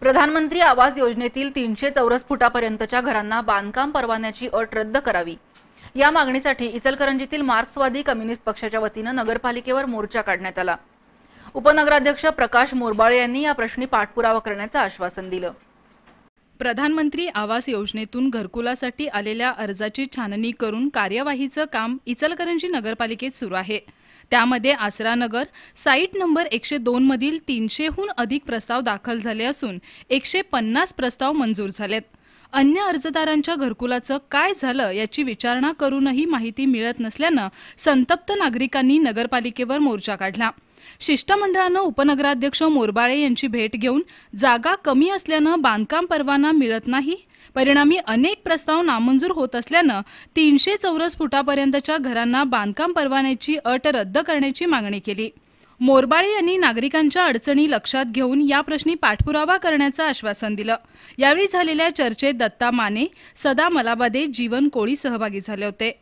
प्रधानमंत्री आवास योजनेतील तीनशे चौरस फुटापर्यंतच्या घरांना बांधकाम परवान्याची अट रद्द करावी या मागणीसाठी इचलकरंजीतील मार्क्सवादी कम्युनिस्ट पक्षाच्या वतीनं नगरपालिकेवर मोर्चा काढण्यात आला उपनगराध्यक्ष प्रकाश मोरबाळे यांनी या प्रश्नी पाठपुरावा करण्याचं आश्वासन दिलं प्रधानमंत्री आवास योजनेतून घरकुलासाठी आलेल्या अर्जाची छाननी करून कार्यवाहीचं काम इचलकरंजी नगरपालिकेत सुरू आहे त्यामध्ये आसरा नगर साईट नंबर एकशे दोनमधील तीनशेहून अधिक प्रस्ताव दाखल झाले असून एकशे पन्नास प्रस्ताव मंजूर झालेत अन्य अर्जदारांच्या घरकुलाचं काय झालं याची विचारणा करूनही माहिती मिळत नसल्यानं संतप्त नागरिकांनी नगरपालिकेवर मोर्चा काढला शिष्टमंडळानं उपनगराध्यक्ष मोरबाळे यांची भेट घेऊन जागा कमी असल्यानं बांधकाम परवाना मिळत नाही परिणामी अनेक प्रस्ताव नामंजूर होत असल्यानं तीनशे चौरस फुटापर्यंतच्या घरांना बांधकाम परवान्याची अट रद्द करण्याची मागणी केली मोरबाळे यांनी नागरिकांच्या अडचणी लक्षात घेऊन या प्रश्नी पाठपुरावा करण्याचं आश्वासन दिलं यावेळी झालेल्या चर्चेत दत्ता माने सदा मलाबादे जीवन कोळी सहभागी झाले होते